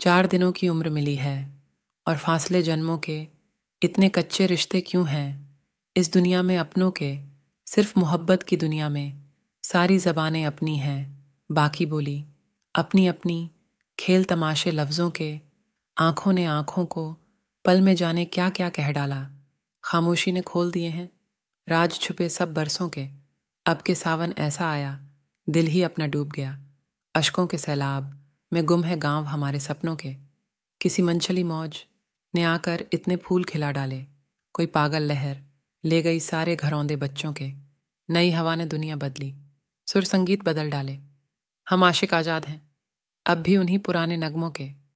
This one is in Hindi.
चार दिनों की उम्र मिली है और फासले जन्मों के इतने कच्चे रिश्ते क्यों हैं इस दुनिया में अपनों के सिर्फ मोहब्बत की दुनिया में सारी ज़बानें अपनी हैं बाकी बोली अपनी अपनी खेल तमाशे लफ्ज़ों के आँखों ने आँखों को पल में जाने क्या क्या कह डाला खामोशी ने खोल दिए हैं राज छुपे सब बरसों के अब के सावन ऐसा आया दिल ही अपना डूब गया अशकों के सैलाब में गुम है गांव हमारे सपनों के किसी मनछली मौज ने आकर इतने फूल खिला डाले कोई पागल लहर ले गई सारे घरौंदे बच्चों के नई हवा ने दुनिया बदली सुर संगीत बदल डाले हम आशिक आज़ाद हैं अब भी उन्हीं पुराने नगमों के